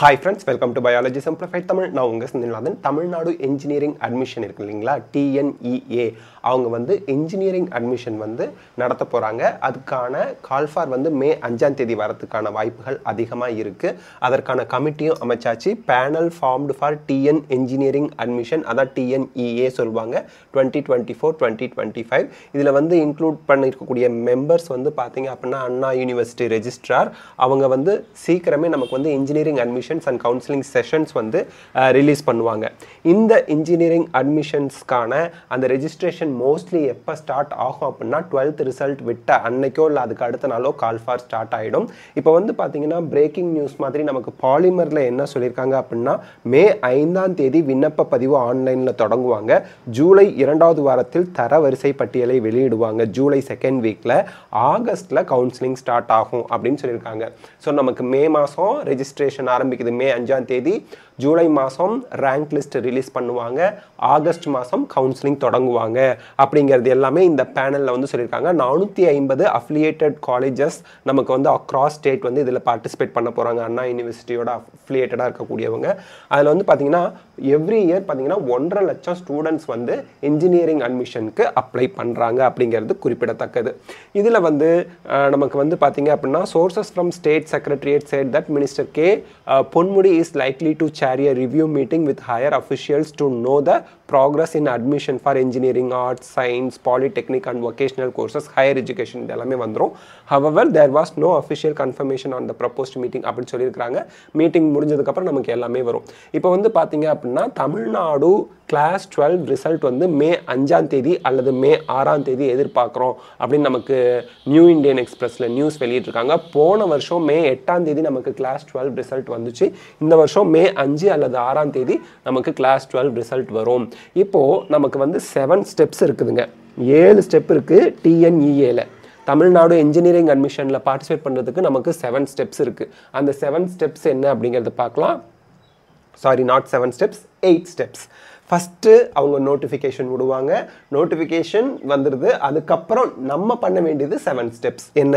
hi friends welcome to biology simplified Tamil நான் உங்கள் சிந்தனாதன் Tamil Nadu engineering admission இருக்கு இல்லைங்களா டிஎன்இஏ e அவங்க வந்து இன்ஜினியரிங் அட்மிஷன் வந்து நடத்த போகிறாங்க அதுக்கான கால் ஃபார் வந்து மே அஞ்சாம் தேதி வரத்துக்கான வாய்ப்புகள் அதிகமாக இருக்குது அதற்கான கமிட்டியும் அமைச்சாச்சு panel formed for TN engineering admission அதான் டிஎன்இஏ e சொல்லுவாங்க twenty twenty four twenty twenty five இதில் வந்து இன்க்ளூட் பண்ணியிருக்கக்கூடிய மெம்பர்ஸ் வந்து பார்த்தீங்க அப்படின்னா அண்ணா யூனிவர்சிட்டி ரெஜிஸ்ட்ரார் அவங்க வந்து சீக்கிரமே நமக்கு வந்து engineering admission admissions and counselling sessions வந்து ரிலீஸ் பண்ணுவாங்க இந்த இன்ஜினியரிங் அட்மிஷன்ஸ்க்கான அந்த ரெஜிஸ்ட்ரேஷன் மோஸ்ட்லி எப்போ ஸ்டார்ட் ஆகும் அப்படின்னா டுவெல்த் ரிசல்ட் விட்ட அன்னைக்கோ இல்லை அதுக்கு அடுத்த நாளோ கால் ஃபார் ஸ்டார்ட் ஆகிடும் இப்போ வந்து பார்த்தீங்கன்னா பிரேக்கிங் நியூஸ் மாதிரி நமக்கு பாலிமரில் என்ன சொல்லியிருக்காங்க அப்படின்னா மே ஐந்தாம் தேதி விண்ணப்ப பதிவு ஆன்லைனில் தொடங்குவாங்க ஜூலை இரண்டாவது வாரத்தில் தரவரிசை பட்டியலை வெளியிடுவாங்க ஜூலை செகண்ட் வீக்கில் ஆகஸ்ட்டில் கவுன்சிலிங் ஸ்டார்ட் ஆகும் அப்படின்னு சொல்லியிருக்காங்க ஸோ நமக்கு மே மாதம் ரெஜிஸ்ட்ரேஷன் ஆரம்பி ஆரம்பிக்குது மே அஞ்சாம் தேதி ஜூலை மாதம் ரேங்க் லிஸ்ட் ரிலீஸ் பண்ணுவாங்க ஆகஸ்ட் மாதம் கவுன்சிலிங் தொடங்குவாங்க அப்படிங்கிறது எல்லாமே இந்த பேனலில் வந்து சொல்லியிருக்காங்க நானூற்றி ஐம்பது அஃபிலியேட்டட் காலேஜஸ் நமக்கு வந்து அக்ராஸ் ஸ்டேட் வந்து இதில் பார்ட்டிசிபேட் பண்ண போகிறாங்க அண்ணா யூனிவர்சிட்டியோட அஃபிலியேட்டடாக இருக்கக்கூடியவங்க அதில் வந்து பார்த்திங்கன்னா எவ்ரி இயர் பார்த்தீங்கன்னா ஒன்றரை லட்சம் ஸ்டூடெண்ட்ஸ் வந்து இன்ஜினியரிங் அட்மிஷனுக்கு அப்ளை பண்ணுறாங்க அப்படிங்கிறது குறிப்பிடத்தக்கது இதில் வந்து நமக்கு வந்து பார்த்தீங்க அப்படின்னா sources from state secretariat said that minister K Ponmudi is likely to carry a review meeting with higher officials to know the progress in admission for engineering, arts, science, polytechnic and vocational courses, higher education இதெல்லாமே வந்துடும் however there was no official confirmation on the proposed meeting அப்படின்னு சொல்லியிருக்கிறாங்க meeting முடிஞ்சதுக்கப்புறம் நமக்கு எல்லாமே வரும் இப்போ வந்து பார்த்தீங்க அப்படின்னா தமிழ்நாடு கிளாஸ் டுவெல் ரிசல்ட் வந்து மே அஞ்சாம் தேதி அல்லது மே ஆறாம் தேதி எதிர்பார்க்குறோம் அப்படின்னு நமக்கு நியூ இந்தியன் எக்ஸ்பிரஸில் நியூஸ் வெளியிட்டிருக்காங்க போன வருஷம் மே எட்டாம் தேதி நமக்கு கிளாஸ் டுவெல் ரிசல்ட் வந்துச்சு இந்த வருஷம் மே அஞ்சு அல்லது ஆறாம் தேதி நமக்கு கிளாஸ் டுவெல் ரிசல்ட் வரும் இப்போது நமக்கு வந்து செவன் ஸ்டெப்ஸ் இருக்குதுங்க ஏழு ஸ்டெப் இருக்குது டிஎன்இஏல e தமிழ்நாடு இன்ஜினியரிங் அட்மிஷனில் பார்ட்டிசிபேட் பண்ணுறதுக்கு நமக்கு செவன் ஸ்டெப்ஸ் இருக்குது அந்த செவன் ஸ்டெப்ஸ் என்ன அப்படிங்கிறத பார்க்கலாம் sorry not seven steps eight steps first அவங்க நோட்டிஃபிகேஷன் விடுவாங்க நோட்டிஃபிகேஷன் வந்துடுது அதுக்கப்புறம் நம்ம பண்ண வேண்டியது செவன் ஸ்டெப்ஸ் என்ன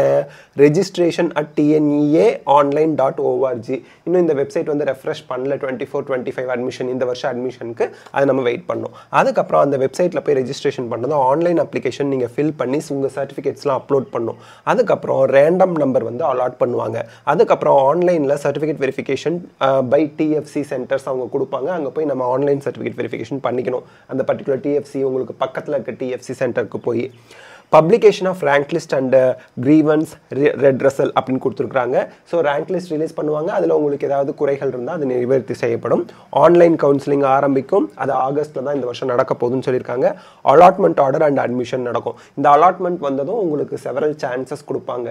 registration at TNEA online dot org இன்னும் இந்த வெப்சைட் வந்து ரெஃப்ரெஷ் பண்ணல twenty four twenty five admission இந்த வருஷம் அட்மிஷனுக்கு அதை நம்ம வெயிட் பண்ணோம் அதுக்கப்புறம் அந்த வெப்சைட்டில் போய் ரெஜிஸ்ட்ரேஷன் பண்ணதும் ஆன்லைன் அப்ளிகேஷன் நீங்கள் ஃபில் பண்ணி உங்கள் சர்டிஃபிகேட்ஸ்லாம் அப்லோட் பண்ணும் அதுக்கப்புறம் ரேண்டம் நம்பர் வந்து அலாட் பண்ணுவாங்க அதுக்கப்புறம் ஆன்லைனில் certificate verification by TFC centres அவங்க கொடுப்பாங்க அங்கே போய் நம்ம ஆன்லைன் சர்டிஃபிகேட் வெரிஃபிகேஷன் வெரிஃபிகேஷன் பண்ணிக்கணும் அந்த பர்டிகுலர் டிஎஃப்சி உங்களுக்கு பக்கத்தில் இருக்க டிஎஃப்சி சென்டருக்கு போய் publication of rank list and redressal அப்படின்னு கொடுத்துருக்குறாங்க ஸோ ரேங்க் லிஸ்ட் ரிலீஸ் பண்ணுவாங்க அதில் உங்களுக்கு ஏதாவது குறைகள் இருந்தால் அது நிவர்த்தி செய்யப்படும் ஆன்லைன் கவுன்சிலிங் ஆரம்பிக்கும் அது ஆகஸ்ட்டில் தான் இந்த வருஷம் நடக்க போகுதுன்னு சொல்லியிருக்காங்க அலாட்மெண்ட் ஆர்டர் அண்ட் அட்மிஷன் நடக்கும் இந்த அலாட்மெண்ட் வந்ததும் உங்களுக்கு செவரல் சான்சஸ் கொடுப்பாங்க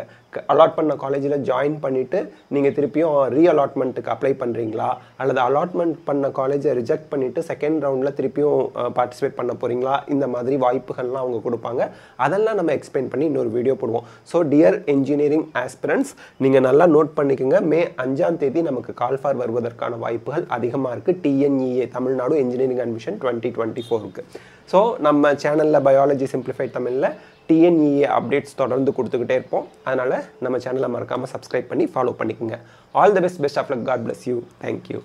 அலாட் பண்ண காலேஜில் ஜாயின் பண்ணிவிட்டு நீங்கள் திருப்பியும் ரீ அலாட்மெண்ட்டுக்கு அப்ளை பண்ணுறீங்களா அல்லது அலாட்மெண்ட் பண்ண காலேஜை ரிஜெக்ட் பண்ணிவிட்டு செகண்ட் ரவுண்ட் ரவுண்டில் திருப்பியும் பார்ட்டிசிபேட் பண்ண போகிறீங்களா இந்த மாதிரி வாய்ப்புகள்லாம் அவங்க கொடுப்பாங்க அதெல்லாம் நம்ம எக்ஸ்பிளைன் பண்ணி இன்னொரு வீடியோ போடுவோம் ஸோ டியர் இன்ஜினியரிங் ஆஸ்பிரன்ஸ் நீங்கள் நல்லா நோட் பண்ணிக்கோங்க மே அஞ்சாம் தேதி நமக்கு கால்ஃபார் வருவதற்கான வாய்ப்புகள் அதிகமாக இருக்குது TNEA e Tamil Nadu engineering admission twenty twenty ஃபோருக்கு ஸோ நம்ம சேனலில் பயாலஜி சிம்பிளிஃபைட் தமிழில் டிஎன்இஏ அப்டேட்ஸ் தொடர்ந்து கொடுத்துக்கிட்டே இருப்போம் அதனால் நம்ம சேனலை மறக்காமல் சப்ஸ்கிரைப் பண்ணி ஃபாலோ பண்ணிக்கோங்க all the best best of luck God bless you thank you